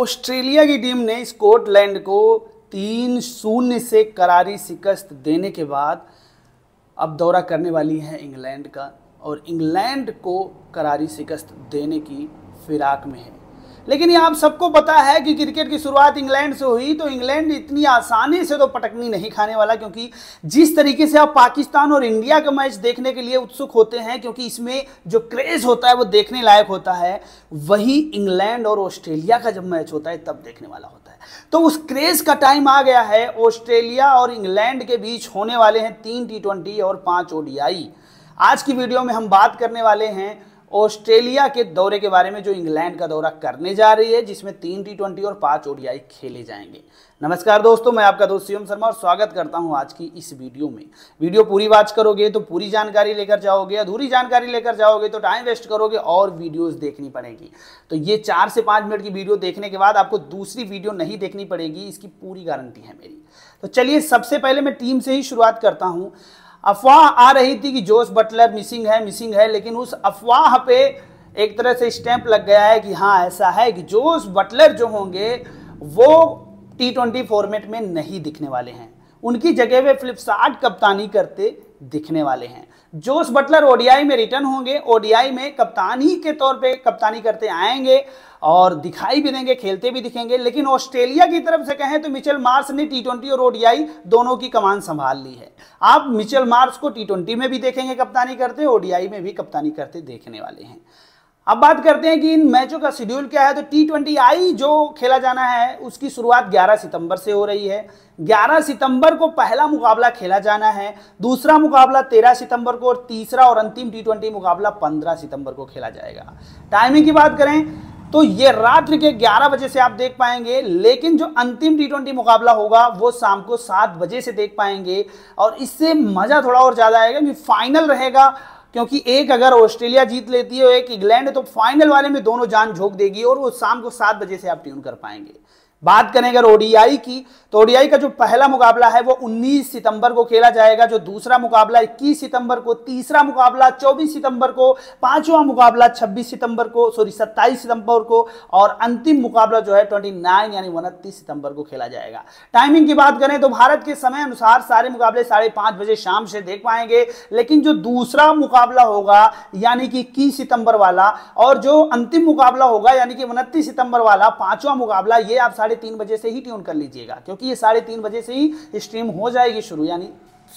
Australia की team ने Scotland को तीन शून्य से करारी शिकस्त देने के बाद अब दौरा करने वाली है इंग्लैंड का और इंग्लैंड को करारी शिकस्त देने की फिराक में है लेकिन ये आप सबको पता है कि क्रिकेट की शुरुआत इंग्लैंड से हुई तो इंग्लैंड इतनी आसानी से तो पटकनी नहीं खाने वाला क्योंकि जिस तरीके से आप पाकिस्तान और इंडिया का मैच देखने के लिए उत्सुक होते हैं क्योंकि इसमें जो क्रेज होता है वो देखने लायक होता है वही इंग्लैंड और ऑस्ट्रेलिया का जब मैच होता है तब देखने वाला होता है तो उस क्रेज का टाइम आ गया है ऑस्ट्रेलिया और इंग्लैंड के बीच होने वाले हैं तीन टी और पाँच ओडीआई आज की वीडियो में हम बात करने वाले हैं ऑस्ट्रेलिया के दौरे के बारे में जो इंग्लैंड का दौरा करने जा रही है जिसमें तीन टी ट्वेंटी और पांच ओडियाई खेले जाएंगे नमस्कार दोस्तों मैं आपका दोस्त शिवम शर्मा और स्वागत करता हूं आज की इस वीडियो में वीडियो पूरी वाच करोगे तो पूरी जानकारी लेकर जाओगे अधूरी जानकारी लेकर जाओगे तो टाइम वेस्ट करोगे और वीडियो देखनी पड़ेगी तो ये चार से पांच मिनट की वीडियो देखने के बाद आपको दूसरी वीडियो नहीं देखनी पड़ेगी इसकी पूरी गारंटी है मेरी तो चलिए सबसे पहले मैं टीम से ही शुरुआत करता हूँ अफवाह आ रही थी कि जोश बटलर मिसिंग है मिसिंग है लेकिन उस अफवाह पे एक तरह से स्टैंप लग गया है कि हाँ ऐसा है कि जोश बटलर जो होंगे वो टी ट्वेंटी फॉर्मेट में नहीं दिखने वाले हैं उनकी जगह वे फ्लिपसार्ट कप्तानी करते दिखने वाले हैं जोश बटलर ओडीआई में रिटर्न होंगे ओडीआई में कप्तानी के तौर पे कप्तानी करते आएंगे और दिखाई भी देंगे खेलते भी दिखेंगे लेकिन ऑस्ट्रेलिया की तरफ से कहें तो मिचेल मार्स ने टी ट्वेंटी और ओडीआई दोनों की कमान संभाल ली है आप मिचेल मार्स को टी ट्वेंटी में भी देखेंगे कप्तानी करते ओडीआई में भी कप्तानी करते देखने वाले हैं अब बात करते हैं कि इन मैचों का शेड्यूल क्या है तो टी ट्वेंटी आई जो खेला जाना है उसकी शुरुआत 11 सितंबर से हो रही है 11 सितंबर को पहला मुकाबला खेला जाना है दूसरा मुकाबला 13 सितंबर को और तीसरा और अंतिम टी ट्वेंटी मुकाबला 15 सितंबर को खेला जाएगा टाइमिंग की बात करें तो ये रात्रि के 11 बजे से आप देख पाएंगे लेकिन जो अंतिम टी मुकाबला होगा वो शाम को सात बजे से देख पाएंगे और इससे मज़ा थोड़ा और ज़्यादा आएगा क्योंकि फाइनल रहेगा क्योंकि एक अगर ऑस्ट्रेलिया जीत लेती है एक इंग्लैंड तो फाइनल वाले में दोनों जान झोंक देगी और वो शाम को सात बजे से आप ट्यून कर पाएंगे बात करें अगर ओडीआई की तो ओडीआई का जो पहला मुकाबला है वो 19 सितंबर को खेला जाएगा जो दूसरा मुकाबला 21 सितंबर को तीसरा मुकाबला 24 सितंबर को पांचवा मुकाबला 26 सितंबर को सॉरी 27 सितंबर को और अंतिम मुकाबला जो है 29 यानी उनतीस सितंबर को खेला जाएगा टाइमिंग की बात करें तो भारत के समय अनुसार सारे मुकाबले साढ़े बजे शाम से देख पाएंगे लेकिन जो दूसरा मुकाबला होगा यानी कि इक्कीस सितंबर वाला और जो अंतिम मुकाबला होगा यानी कि उनतीस सितंबर वाला पांचवा मुकाबला ये आप साढ़े साढ़े तीन बजे से ही ट्यून कर लीजिएगा क्योंकि ये साढ़े तीन बजे से ही स्ट्रीम हो जाएगी शुरू यानी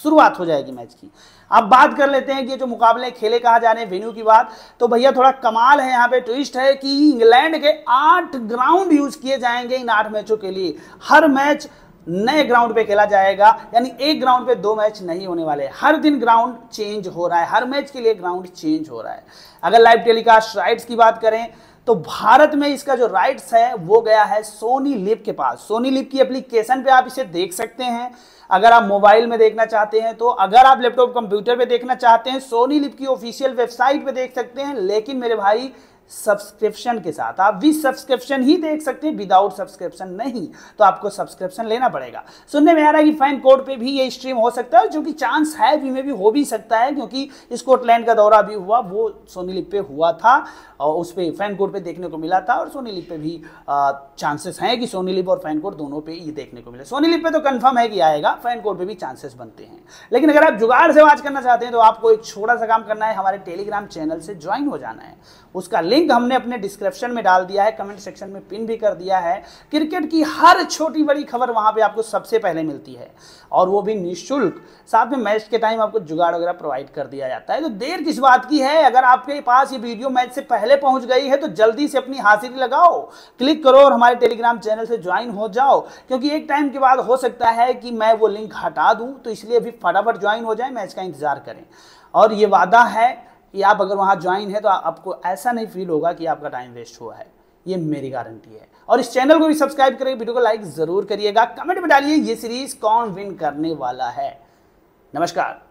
शुरुआत हो जाएगी मैच की अब बात कर लेते हैं कि जो मुकाबले खेले कहा जा रहे हैं वेन्यू की बात तो भैया थोड़ा कमाल है यहाँ पे ट्विस्ट है कि इंग्लैंड के आठ ग्राउंड यूज किए जाएंगे इन आठ मैचों के लिए हर मैच नए ग्राउंड पे खेला जाएगा यानी एक ग्राउंड पे दो मैच नहीं होने वाले हर दिन ग्राउंड चेंज हो रहा है हर मैच के लिए ग्राउंड चेंज हो रहा है अगर लाइव टेलीकास्ट राइट्स की बात करें तो भारत में इसका जो राइट्स है वो गया है सोनी लिप के पास सोनी लिप की एप्लीकेशन पे आप इसे देख सकते हैं अगर आप मोबाइल में देखना चाहते हैं तो अगर आप लैपटॉप कंप्यूटर पे देखना चाहते हैं सोनी लिप की ऑफिशियल वेबसाइट पे देख सकते हैं लेकिन मेरे भाई सब्सक्रिप्शन के साथ आप विद सब्सक्रिप्शन ही देख सकते हैं विदाउट सब्सक्रिप्शन नहीं तो आपको सब्सक्रिप्शन लेना पड़ेगा सुनने में आ रहा है कि फाइन कोड पे भी ये स्ट्रीम हो सकता है जो कि चांस है भी में भी हो भी सकता है क्योंकि स्कॉटलैंड का दौरा भी हुआ वो सोनी लिप पे हुआ था और उस पर फैन कोड पे देखने को मिला था और सोनी लिप पे भी चांसेस हैं कि सोनी लिप और फैन कोड दोनों पर ये देखने को मिला सोनी लिप पे तो कन्फर्म है कि आएगा फैन कोड पर भी चांसेस बनते हैं लेकिन अगर आप जुगाड़ से बात करना चाहते हैं तो आपको एक छोटा सा काम करना है हमारे टेलीग्राम चैनल से ज्वाइन हो जाना है उसका लिंक लिंक हमने अपने डिस्क्रिप्शन में डाल दिया है कमेंट सेक्शन में पिन भी कर दिया है क्रिकेट की हर छोटी बड़ी खबर वहां पे आपको सबसे पहले मिलती है और वो भी निःशुल्क साथ में मैच के टाइम आपको जुगाड़ वगैरह प्रोवाइड कर दिया जाता है तो देर किस बात की है अगर आपके पास ये वीडियो मैच से पहले पहुंच गई है तो जल्दी से अपनी हाजिरी लगाओ क्लिक करो और हमारे टेलीग्राम चैनल से ज्वाइन हो जाओ क्योंकि एक टाइम के बाद हो सकता है कि मैं वो लिंक हटा दूं तो इसलिए अभी फटाफट ज्वाइन हो जाए मैच का इंतजार करें और ये वादा है कि आप अगर वहाँ ज्वाइन है तो आपको ऐसा नहीं फील होगा कि आपका टाइम वेस्ट हुआ है ये मेरी गारंटी है और इस चैनल को भी सब्सक्राइब करिए वीडियो को लाइक ज़रूर करिएगा कमेंट में डालिए ये सीरीज़ कौन विन करने वाला है नमस्कार